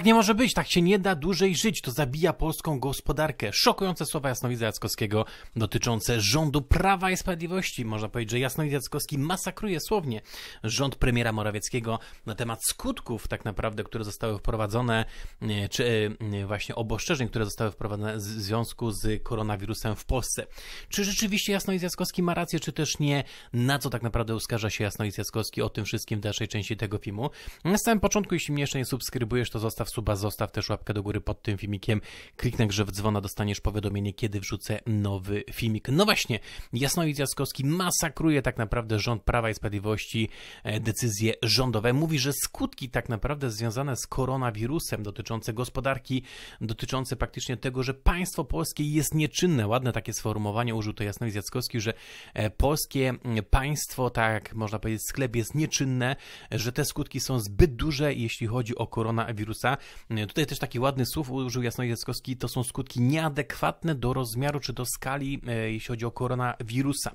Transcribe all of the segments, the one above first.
Tak nie może być, tak się nie da dłużej żyć. To zabija polską gospodarkę. Szokujące słowa Jasnowidza Jackowskiego dotyczące rządu Prawa i Sprawiedliwości. Można powiedzieć, że Jasnowidz Jackowski masakruje słownie rząd premiera Morawieckiego na temat skutków tak naprawdę, które zostały wprowadzone, e, czy e, e, właśnie obostrzeżeń, które zostały wprowadzone w związku z koronawirusem w Polsce. Czy rzeczywiście Jasnowidz Jackowski ma rację, czy też nie? Na co tak naprawdę uskarża się Jasnowidz Jackowski? O tym wszystkim w dalszej części tego filmu. Na samym początku, jeśli mnie jeszcze nie subskrybujesz, to zostaw suba, zostaw też łapkę do góry pod tym filmikiem, kliknę że w dzwona, dostaniesz powiadomienie, kiedy wrzucę nowy filmik. No właśnie, Jasnowic Jaskowski masakruje tak naprawdę rząd Prawa i Sprawiedliwości, e, decyzje rządowe. Mówi, że skutki tak naprawdę związane z koronawirusem dotyczące gospodarki, dotyczące praktycznie tego, że państwo polskie jest nieczynne. Ładne takie sformułowanie użył to Jasnowic Jackowski, że e, polskie państwo, tak można powiedzieć, sklep jest nieczynne, że te skutki są zbyt duże, jeśli chodzi o koronawirusa. E, tutaj też taki ładny słów użył Jasnojeckowski, to są skutki nieadekwatne do rozmiaru czy do skali, e, jeśli chodzi o koronawirusa.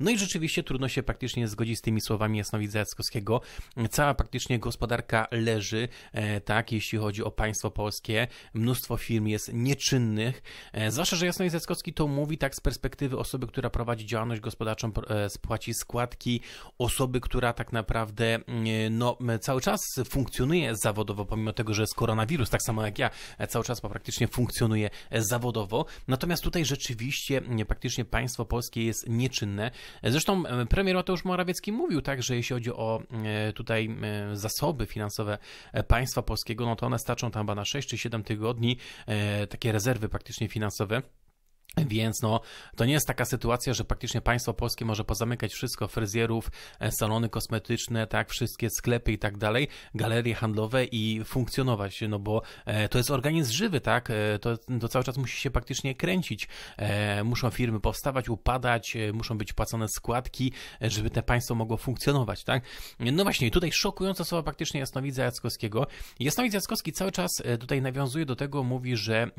No i rzeczywiście trudno się praktycznie zgodzić z tymi słowami Jasnowidza Jackowskiego. Cała praktycznie gospodarka leży, e, tak, jeśli chodzi o państwo polskie. Mnóstwo firm jest nieczynnych, zwłaszcza, że Jasnowidz Jackowski to mówi tak z perspektywy osoby, która prowadzi działalność gospodarczą, spłaci składki, osoby, która tak naprawdę mm, no, cały czas funkcjonuje zawodowo, pomimo tego, że jest koronawirus, tak samo jak ja e, cały czas praktycznie funkcjonuję e, zawodowo. Natomiast tutaj rzeczywiście praktycznie państwo polskie jest nieczynne. E, zresztą premier Mateusz Morawiecki mówił tak, że jeśli chodzi o tutaj zasoby finansowe państwa polskiego, no to one starczą tam chyba na 6 czy 7 tygodni, takie rezerwy praktycznie finansowe. Więc no, to nie jest taka sytuacja, że praktycznie państwo polskie może pozamykać wszystko, fryzjerów, e, salony kosmetyczne, tak, wszystkie sklepy i tak dalej, galerie handlowe i funkcjonować, no bo e, to jest organizm żywy, tak, e, to, to cały czas musi się praktycznie kręcić, muszą firmy powstawać, upadać, muszą być płacone składki, żeby te państwo mogło funkcjonować, tak. No właśnie, tutaj szokujące słowa praktycznie Jasnowidza Jackowskiego. Jasnowidz Jackowski cały czas tutaj nawiązuje do tego, mówi, że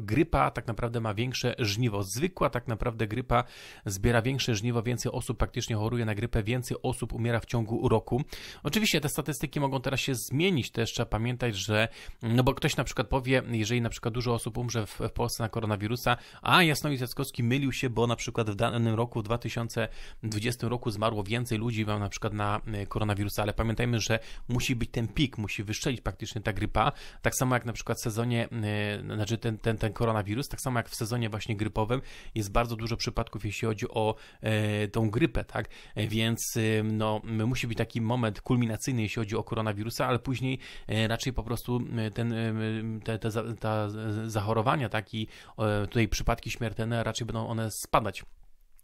grypa tak naprawdę ma większe żniwo. Zwykła tak naprawdę grypa zbiera większe żniwo, więcej osób praktycznie choruje na grypę, więcej osób umiera w ciągu roku. Oczywiście te statystyki mogą teraz się zmienić, też trzeba pamiętać, że no bo ktoś na przykład powie, jeżeli na przykład dużo osób umrze w, w Polsce na koronawirusa, a Jasnowic Jackowski mylił się, bo na przykład w danym roku, w 2020 roku zmarło więcej ludzi na przykład na e, koronawirusa, ale pamiętajmy, że musi być ten pik, musi wyszczelić praktycznie ta grypa, tak samo jak na przykład w sezonie, e, znaczy ten, ten, ten koronawirus, tak samo jak w sezonie właśnie grypowym jest bardzo dużo przypadków, jeśli chodzi o e, tą grypę, tak? E, więc no, musi być taki moment kulminacyjny, jeśli chodzi o koronawirusa, ale później e, raczej po prostu ten, te, te, te, zachorowania, tak? I tutaj przypadki śmiertelne raczej będą one spadać.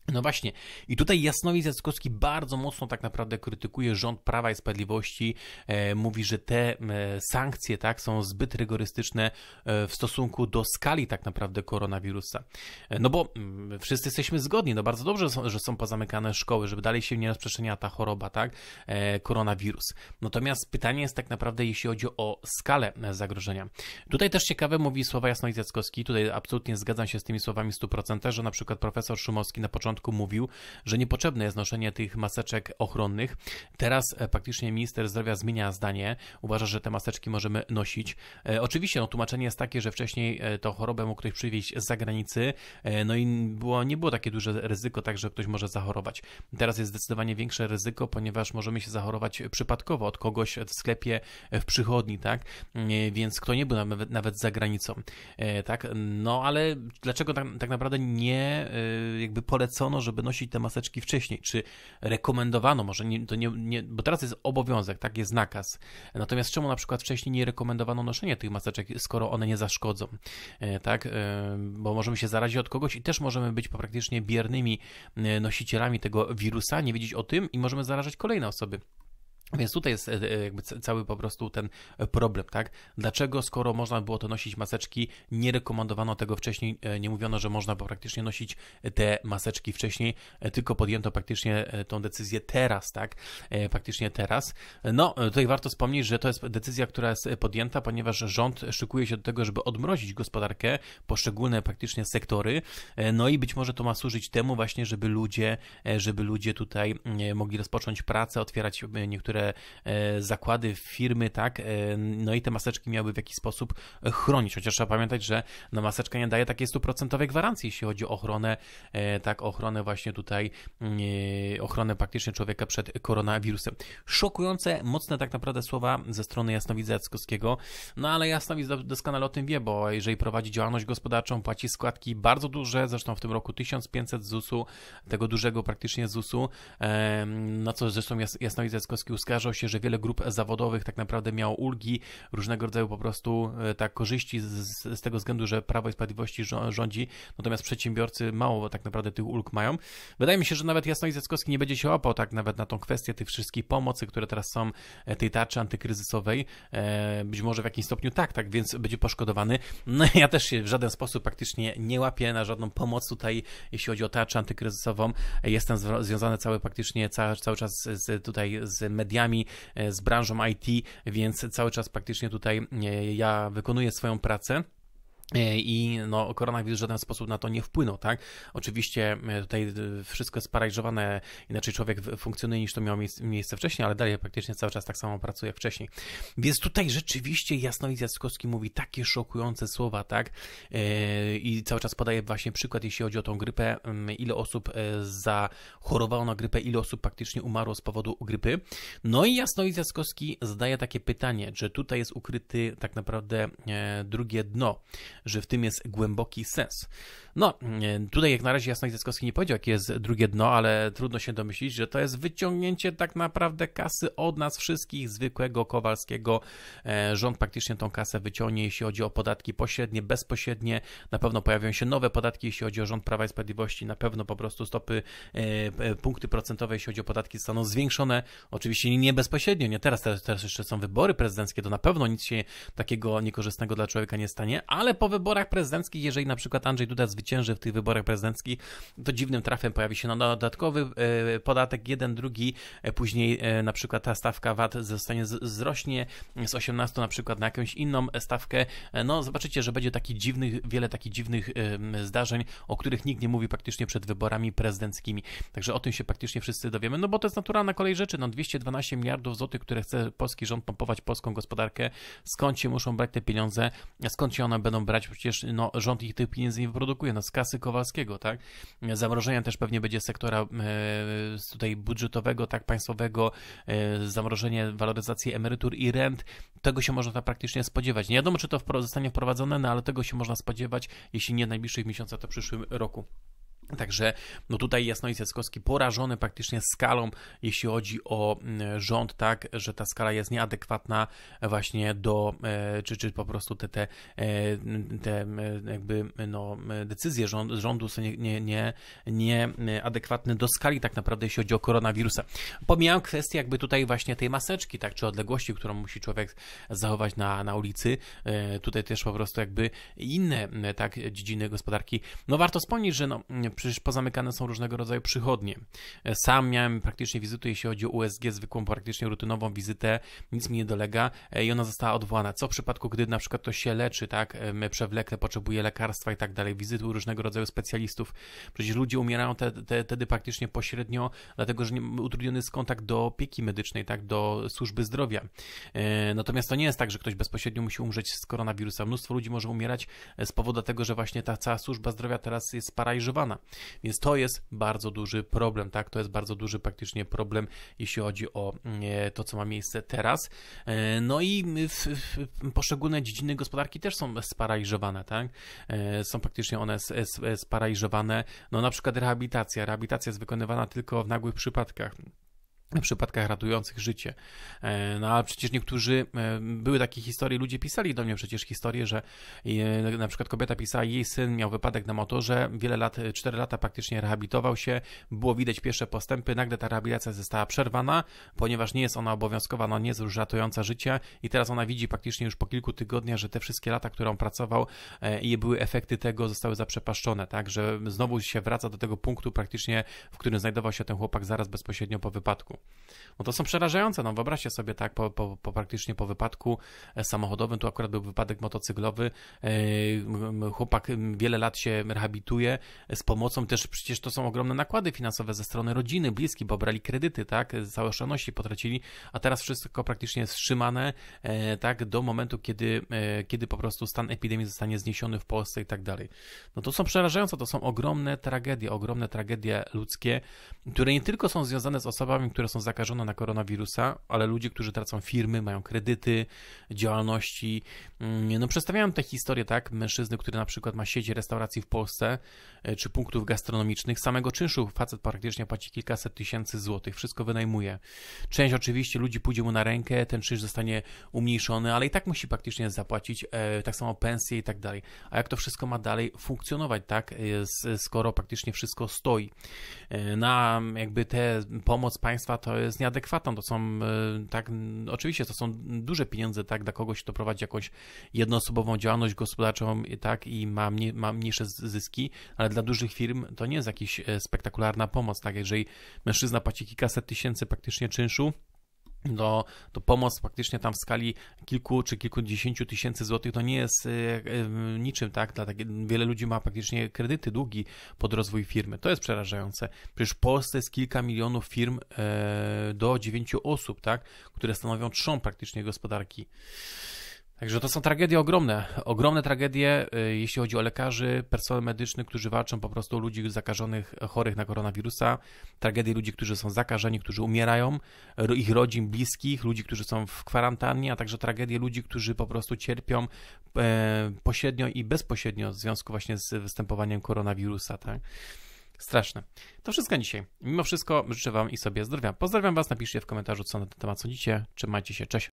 No właśnie, i tutaj Jasnowiec Jackowski bardzo mocno tak naprawdę krytykuje rząd Prawa i Sprawiedliwości. E, mówi, że te e, sankcje tak, są zbyt rygorystyczne e, w stosunku do skali tak naprawdę koronawirusa. E, no bo m, wszyscy jesteśmy zgodni, no bardzo dobrze, że są, że są pozamykane szkoły, żeby dalej się nie rozprzestrzeniała ta choroba, tak, e, koronawirus. Natomiast pytanie jest tak naprawdę, jeśli chodzi o skalę e, zagrożenia. Tutaj też ciekawe mówi słowa Jasnowiec Jackowski, tutaj absolutnie zgadzam się z tymi słowami 100%, że na przykład profesor Szumowski na początku początku mówił, że niepotrzebne jest noszenie tych maseczek ochronnych. Teraz praktycznie e, minister zdrowia zmienia zdanie, uważa, że te maseczki możemy nosić. E, oczywiście no, tłumaczenie jest takie, że wcześniej e, to chorobę mógł ktoś przywieźć z zagranicy, no i było, nie było takie duże ryzyko, tak że ktoś może zachorować. Teraz jest zdecydowanie większe ryzyko, ponieważ możemy się zachorować przypadkowo od kogoś w sklepie, w przychodni, tak? Więc kto nie był nawet, nawet za granicą, tak? No ale dlaczego tak, tak naprawdę nie jakby polecono zalecono, żeby nosić te maseczki wcześniej, czy rekomendowano, może nie, to nie, nie bo teraz jest obowiązek, tak, jest nakaz. Natomiast czemu na przykład wcześniej nie rekomendowano noszenia tych maseczek, skoro one nie zaszkodzą, e, tak, e, bo możemy się zarazić od kogoś i też możemy być praktycznie biernymi e, nosicielami tego wirusa, nie wiedzieć o tym i możemy zarażać kolejne osoby. Więc tutaj jest e, e, jakby cały po prostu ten e, problem, tak? Dlaczego, skoro można było to nosić maseczki, nie rekomendowano tego wcześniej, nie mówiono, że można było praktycznie nosić te maseczki wcześniej, tylko podjęto praktycznie tą decyzję teraz, tak? Praktycznie teraz. No, tutaj warto wspomnieć, że to jest decyzja, która jest podjęta, ponieważ rząd szykuje się do tego, żeby odmrozić gospodarkę, poszczególne praktycznie sektory, no i być może to ma służyć temu właśnie, żeby ludzie, żeby ludzie tutaj mogli rozpocząć pracę, otwierać niektóre E, zakłady, firmy, tak, e, no i te maseczki miałyby w jakiś sposób chronić, chociaż trzeba pamiętać, że no, maseczka nie daje takiej stuprocentowej gwarancji, jeśli chodzi o ochronę, e, tak, ochronę właśnie tutaj, mm, ochronę praktycznie człowieka przed koronawirusem. Szokujące, mocne tak naprawdę słowa ze strony Jasnowidza Jackowskiego, no ale Jasnowidz doskonale o tym wie, bo jeżeli prowadzi działalność gospodarczą, płaci składki bardzo duże, zresztą w tym roku 1500 ZUS-u, tego dużego praktycznie ZUS-u, na no, co zresztą Jasnowidz Jackowski skarżał się, że wiele grup zawodowych tak naprawdę miało ulgi, różnego rodzaju po prostu e, tak korzyści z, z tego względu, że Prawo i Sprawiedliwości rządzi, natomiast przedsiębiorcy mało tak naprawdę tych ulg mają. Wydaje mi się, że nawet Jasno i nie będzie się łapał tak nawet na tą kwestię tych wszystkich pomocy, które teraz są, e, tej tarczy antykryzysowej, e, być może w jakimś stopniu tak, tak więc będzie poszkodowany. No ja też się w żaden sposób praktycznie nie łapię na żadną pomoc tutaj, jeśli chodzi o tarczę antykryzysową. Jestem związany cały praktycznie cały, cały czas z, tutaj z mediami mediami, e, z branżą IT, więc cały czas praktycznie tutaj e, ja wykonuję swoją pracę. E, i no, koronawirus w żaden sposób na to nie wpłynął, tak? Oczywiście e, tutaj e, wszystko jest paraliżowane, inaczej człowiek funkcjonuje niż to miało miejsce wcześniej, ale dalej praktycznie cały czas tak samo pracuje jak wcześniej. Więc tutaj rzeczywiście Jasnowidz Jackowski mówi takie szokujące słowa, tak? I cały czas podaje właśnie przykład, jeśli chodzi o tą grypę, mm, ile osób zachorowało na grypę, ile osób praktycznie umarło z powodu grypy. No i Jasnowidz Jackowski zadaje takie pytanie, że tutaj jest ukryty tak naprawdę drugie dno że w tym jest głęboki sens. No, e, tutaj jak na razie Jasnoj Zyskowski nie powiedział, jakie jest drugie dno, ale trudno się domyślić, że to jest wyciągnięcie tak naprawdę kasy od nas wszystkich, zwykłego Kowalskiego. E, rząd praktycznie tą kasę wyciągnie, jeśli chodzi o podatki pośrednie, bezpośrednie. Na pewno pojawią się nowe podatki, jeśli chodzi o rząd Prawa i Sprawiedliwości. Na pewno po prostu stopy, e, punkty procentowe, jeśli chodzi o podatki, zostaną zwiększone. Oczywiście nie bezpośrednio, nie teraz, teraz, teraz jeszcze są wybory prezydenckie, to na pewno nic się takiego niekorzystnego dla człowieka nie stanie, ale po wyborach prezydenckich, jeżeli na przykład Andrzej Duda zwycięży w tych wyborach prezydenckich, to dziwnym trafem pojawi się no, dodatkowy e, podatek, jeden, drugi, e, później e, na przykład ta stawka VAT zostanie wzrośnie z 18 na przykład na jakąś inną stawkę. No zobaczycie, że będzie taki dziwnych, wiele takich dziwnych zdarzeń, o których nikt nie mówi praktycznie przed wyborami prezydenckimi. Także o tym się praktycznie wszyscy dowiemy, no bo to jest naturalna kolej rzeczy. No 212 miliardów złotych, które chce polski rząd pompować polską gospodarkę, skąd się muszą brać te pieniądze, skąd się one będą brać? Przecież no, rząd ich tych pieniędzy nie wyprodukuje no z kasy Kowalskiego, tak? Zamrożenia też pewnie będzie sektora e, tutaj budżetowego, tak, państwowego, e, zamrożenie waloryzacji emerytur i rent. Tego się można tak praktycznie spodziewać. Nie wiadomo, czy to zostanie wprowadzone, no ale tego się można spodziewać, jeśli nie w najbliższych miesiącach, to w przyszłym roku. Także no tutaj Jasnowic Jackowski porażony praktycznie skalą, jeśli chodzi o e, rząd, tak, że ta skala jest nieadekwatna właśnie do, e, czy, czy po prostu te, te, e, te jakby no, decyzje rządu są nieadekwatne nie, nie, nie adekwatne do skali tak naprawdę, jeśli chodzi o koronawirusa. Pomijam kwestię jakby tutaj właśnie tej maseczki, tak, czy odległości, którą musi człowiek zachować na, na ulicy. Tutaj też po prostu jakby inne, tak, dziedziny gospodarki. No warto wspomnieć, że no, przecież pozamykane są różnego rodzaju przychodnie. E, sam miałem praktycznie wizytę, jeśli chodzi o USG, zwykłą, praktycznie rutynową wizytę, nic mi nie dolega e, i ona została odwołana. Co w przypadku, gdy na przykład to się leczy, tak, e, przewlekle potrzebuje lekarstwa i tak dalej, wizyty u różnego rodzaju specjalistów. Przecież ludzie umierają te, te, wtedy praktycznie pośrednio, dlatego że utrudniony jest kontakt do opieki medycznej, tak, do służby zdrowia. Natomiast to nie jest tak, że ktoś bezpośrednio musi umrzeć z koronawirusa. Mnóstwo ludzi może umierać z powodu tego, że właśnie ta cała służba zdrowia teraz jest sparaliżowana. Więc to jest bardzo duży problem, tak? To jest bardzo duży praktycznie problem, jeśli chodzi o mm, e, to, co ma miejsce teraz. E, no i w, w poszczególne dziedziny gospodarki też są sparaliżowane, tak? E, są praktycznie one sparaliżowane. No na przykład rehabilitacja. Rehabilitacja jest wykonywana tylko w nagłych przypadkach przypadkach ratujących życie. E, no ale przecież niektórzy, e, były takie historie, ludzie pisali do mnie przecież historie, że e, na przykład kobieta pisała, jej syn miał wypadek na motorze, wiele lat, 4 lata praktycznie rehabilitował się, było widać pierwsze postępy, nagle ta rehabilitacja została przerwana, ponieważ nie jest ona obowiązkowa, no nie jest już ratująca życie i teraz ona widzi praktycznie już po kilku tygodniach, że te wszystkie lata, które on pracował i były efekty tego, zostały zaprzepaszczone, tak, że znowu się wraca do tego punktu praktycznie, w którym znajdował się ten chłopak zaraz bezpośrednio po wypadku. No to są przerażające. No wyobraźcie sobie tak, po, po, po, praktycznie po wypadku e, samochodowym, tu akurat był wypadek motocyklowy, e, chłopak wiele lat się rehabilituje e, z pomocą, też przecież to są ogromne nakłady finansowe ze strony rodziny, bliskich, bo brali kredyty, tak, całe oszczędności potracili, a teraz wszystko praktycznie jest wstrzymane, tak, do momentu, kiedy, kiedy po prostu stan epidemii zostanie zniesiony w Polsce i tak dalej. No to są przerażające, to są ogromne tragedie, ogromne tragedie ludzkie, które nie tylko są związane z osobami, które są zakażone na koronawirusa, ale ludzie, którzy tracą firmy, mają kredyty, działalności. Mm, no, przedstawiałem tę historię, tak? Mężczyzny, który na przykład ma sieć restauracji w Polsce e, czy punktów gastronomicznych, samego czynszu facet praktycznie płaci kilkaset tysięcy złotych, wszystko wynajmuje. Część oczywiście ludzi pójdzie mu na rękę, ten czynsz zostanie umniejszony, ale i tak musi praktycznie zapłacić, e, tak samo pensje i tak dalej. A jak to wszystko ma dalej funkcjonować, tak? E, skoro praktycznie wszystko stoi. Na jakby tę pomoc państwa to jest nieadekwatna. To są e, tak, oczywiście to są duże pieniądze, tak, dla kogoś, kto prowadzi jakąś jednoosobową działalność gospodarczą tak, i ma, mniej, ma mniejsze zyski, ale dla dużych firm to nie jest jakaś e, spektakularna pomoc. Tak, jeżeli mężczyzna płaci kilkaset tysięcy praktycznie czynszu, no, to pomoc praktycznie tam w skali kilku czy kilkudziesięciu tysięcy złotych to nie jest e, e, niczym, tak? Dla takie Wiele ludzi ma praktycznie kredyty, długi pod rozwój firmy. To jest przerażające. Przecież w Polsce jest kilka milionów firm e, do dziewięciu osób, tak? Które stanowią trzon praktycznie gospodarki. Także to są tragedie ogromne, ogromne tragedie, y, jeśli chodzi o lekarzy, personel medyczny, którzy walczą po prostu o ludzi zakażonych, chorych na koronawirusa, tragedie ludzi, którzy są zakażeni, którzy umierają, ich rodzin, bliskich, ludzi, którzy są w kwarantannie, a także tragedie ludzi, którzy po prostu cierpią e, pośrednio i bezpośrednio w związku właśnie z występowaniem koronawirusa, tak? Straszne. To wszystko dzisiaj. Mimo wszystko życzę Wam i sobie zdrowia. Pozdrawiam Was, napiszcie w komentarzu, co na ten temat sądzicie. Trzymajcie się, cześć.